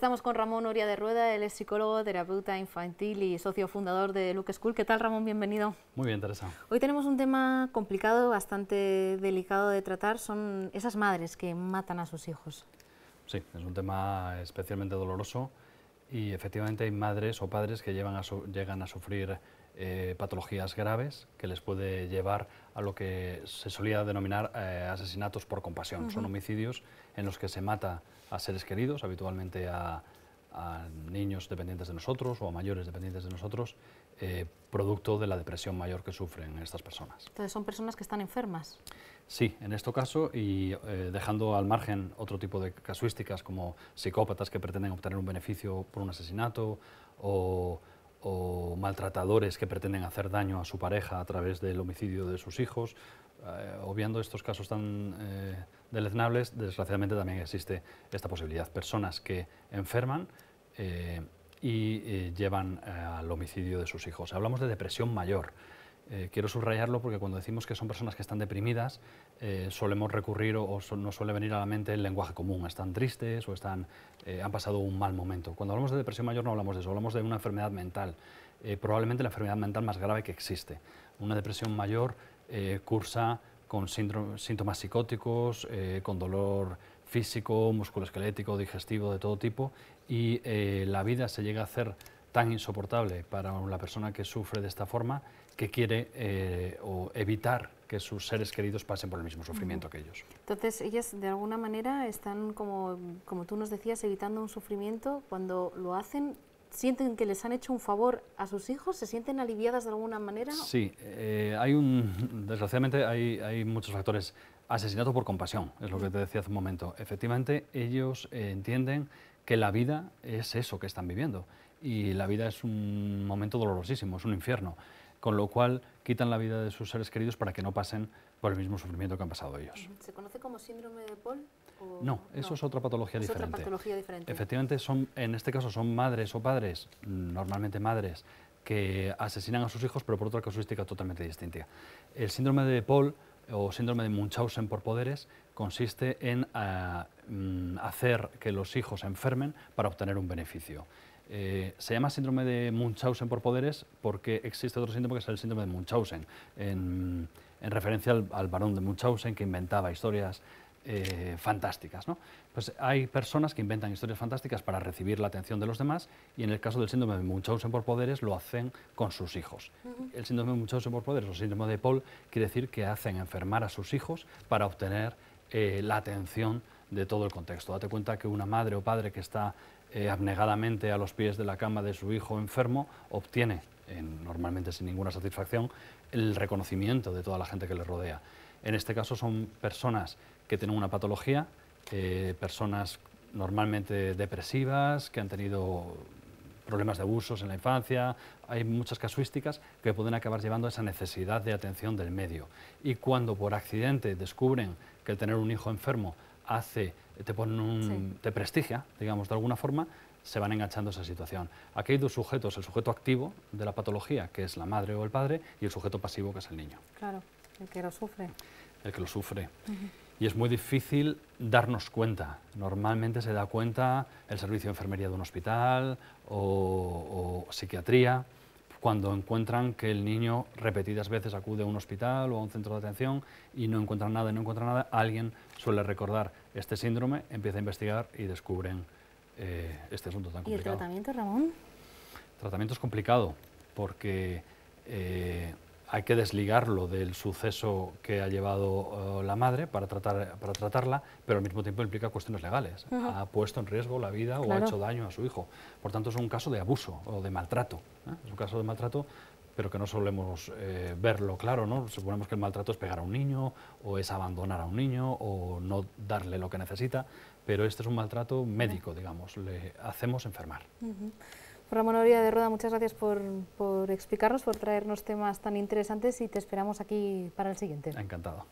Estamos con Ramón Oria de Rueda, él es psicólogo, terapeuta infantil y socio fundador de Luke School. ¿Qué tal, Ramón? Bienvenido. Muy bien, Teresa. Hoy tenemos un tema complicado, bastante delicado de tratar, son esas madres que matan a sus hijos. Sí, es un tema especialmente doloroso y efectivamente hay madres o padres que llegan a sufrir eh, patologías graves que les puede llevar a lo que se solía denominar eh, asesinatos por compasión. Son homicidios en los que se mata a seres queridos, habitualmente a, niños dependientes de nosotros o a mayores dependientes de nosotros, eh, producto de la depresión mayor que sufren estas personas. Entonces son personas que están enfermas. Sí, en este caso, y eh, dejando al margen otro tipo de casuísticas como psicópatas que pretenden obtener un beneficio por un asesinato o o maltratadores que pretenden hacer daño a su pareja a través del homicidio de sus hijos. Eh, obviando estos casos tan eh, deleznables, desgraciadamente también existe esta posibilidad. Personas que enferman eh, y llevan al homicidio de sus hijos. Hablamos de depresión mayor. Eh, quiero subrayarlo porque cuando decimos que son personas que están deprimidas, eh, solemos recurrir o, no suele venir a la mente el lenguaje común, están tristes o están, eh, han pasado un mal momento. Cuando hablamos de depresión mayor no hablamos de eso, hablamos de una enfermedad mental, probablemente la enfermedad mental más grave que existe. Una depresión mayor cursa con síntomas psicóticos, con dolor físico, musculoesquelético, digestivo, de todo tipo, y la vida se llega a hacer tan insoportable para la persona que sufre de esta forma que quiere eh, o evitar que sus seres queridos pasen por el mismo sufrimiento que ellos. Entonces, ellas de alguna manera están, como, como tú nos decías, evitando un sufrimiento. Cuando lo hacen, ¿sienten que les han hecho un favor a sus hijos? ¿Se sienten aliviadas de alguna manera? Sí, eh, hay un, desgraciadamente hay, hay muchos factores. Asesinato por compasión, es lo que te decía hace un momento. Efectivamente, ellos eh, entienden que la vida es eso que están viviendo y la vida es un momento dolorosísimo, es un infierno, con lo cual quitan la vida de sus seres queridos para que no pasen por el mismo sufrimiento que han pasado ellos. ¿Se conoce como síndrome de Paul? No, eso es otra patología es diferente. Otra patología diferente. Efectivamente, son, en este caso son madres o padres, normalmente madres, que asesinan a sus hijos, pero por otra casuística totalmente distinta. El síndrome de Paul o síndrome de Munchausen por poderes consiste en ah, mm, hacer que los hijos se enfermen para obtener un beneficio. Eh, se llama síndrome de Munchausen por poderes porque existe otro síndrome que es el síndrome de Munchausen, en, referencia al, varón de Munchausen que inventaba historias eh, fantásticas. Pues hay personas que inventan historias fantásticas para recibir la atención de los demás y en el caso del síndrome de Munchausen por poderes lo hacen con sus hijos. El síndrome de Munchausen por poderes o síndrome de Paul quiere decir que hacen enfermar a sus hijos para obtener eh, la atención de todo el contexto. Date cuenta que una madre o padre que está eh, abnegadamente a los pies de la cama de su hijo enfermo, obtiene, normalmente sin ninguna satisfacción, el reconocimiento de toda la gente que le rodea. En este caso son personas que tienen una patología, eh, personas normalmente depresivas, que han tenido problemas de abusos en la infancia, hay muchas casuísticas que pueden acabar llevando a esa necesidad de atención del medio. Y cuando por accidente descubren que el tener un hijo enfermo hace eh, te, te prestigia, digamos, de alguna forma, se van enganchando esa situación. Aquí hay dos sujetos, el sujeto activo de la patología, que es la madre o el padre, y el sujeto pasivo, que es el niño. Claro, el que lo sufre. El que lo sufre. Y es muy difícil darnos cuenta. Normalmente se da cuenta el servicio de enfermería de un hospital o psiquiatría cuando encuentran que el niño repetidas veces acude a un hospital o a un centro de atención y no encuentran nada no encuentran nada, alguien suele recordar este síndrome, empieza a investigar y descubren eh, este asunto tan complicado. ¿Y el tratamiento, Ramón? El tratamiento es complicado porque eh, hay que desligarlo del suceso que ha llevado eh, la madre para, tratar, para tratarla, pero al mismo tiempo implica cuestiones legales. Ha puesto en riesgo la vida o ha hecho daño a su hijo. Por tanto, es un caso de abuso o de maltrato. ¿eh? Es un caso de maltrato pero que no solemos eh, verlo claro, ¿no? Suponemos que el maltrato es pegar a un niño, o es abandonar a un niño, o no darle lo que necesita, pero este es un maltrato médico, digamos, le hacemos enfermar. Ramón Oria de Roda, muchas gracias por, por explicarnos, por traernos temas tan interesantes y te esperamos aquí para el siguiente. Encantado.